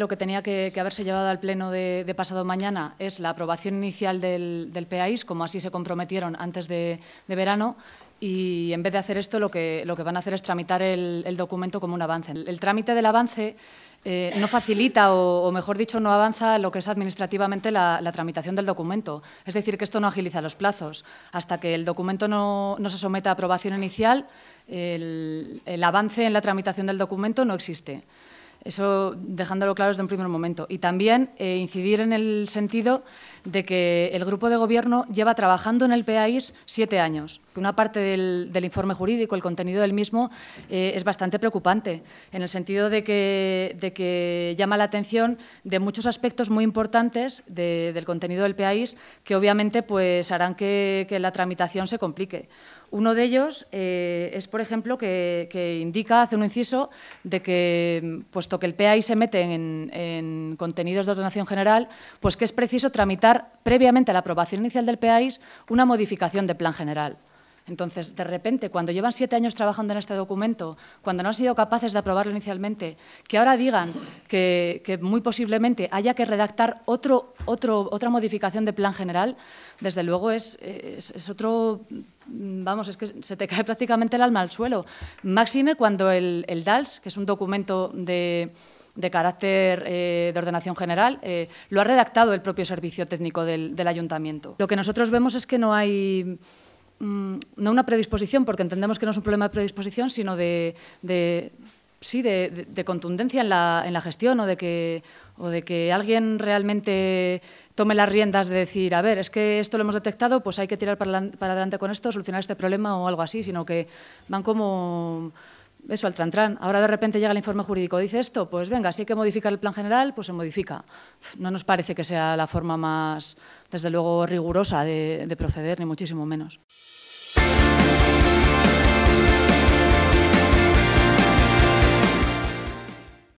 lo que tenía que, haberse llevado al Pleno de, pasado mañana es la aprobación inicial del, PAIS, como así se comprometieron antes de, verano, y en vez de hacer esto lo que, van a hacer es tramitar el, documento como un avance. El, trámite del avance eh, no facilita o, mejor dicho, no avanza lo que es administrativamente la, tramitación del documento. Es decir, que esto no agiliza los plazos. Hasta que el documento no, se someta a aprobación inicial, el avance en la tramitación del documento no existe. Eso dejándolo claro desde un primer momento. Y también eh, incidir en el sentido de que el grupo de gobierno lleva trabajando en el PAIS siete años. Una parte del, informe jurídico, el contenido del mismo, eh, es bastante preocupante, en el sentido de que, llama la atención de muchos aspectos muy importantes del contenido del PAIS que obviamente pues, harán que la tramitación se complique. Uno de ellos eh, es, por ejemplo, que, indica, hace un inciso, de que, mm, puesto que el PAI se mete en, contenidos de ordenación general, pues que es preciso tramitar previamente a la aprobación inicial del PAI una modificación de plan general. Entonces, de repente, cuando llevan siete años trabajando en este documento, cuando no han sido capaces de aprobarlo inicialmente, que ahora digan que, muy posiblemente haya que redactar otro, otra modificación de plan general, desde luego es, es, otro vamos, es que se te cae prácticamente el alma al suelo. Máxime cuando el, DALS, que es un documento de, carácter eh, de ordenación general, eh, lo ha redactado el propio servicio técnico del ayuntamiento. Lo que nosotros vemos es que no hay Mm, no una predisposición, porque entendemos que no es un problema de predisposición, sino de, sí, de, contundencia en la, en la, gestión o de, que, o de que alguien realmente tome las riendas de decir, a ver, es que esto lo hemos detectado, pues hay que tirar para, para adelante con esto, solucionar este problema o algo así, sino que van como eso al trantran. Ahora de repente llega el informe jurídico, dice esto, pues venga, si hay que modificar el plan general, pues se modifica. No nos parece que sea la forma más, desde luego, rigurosa de proceder, ni muchísimo menos.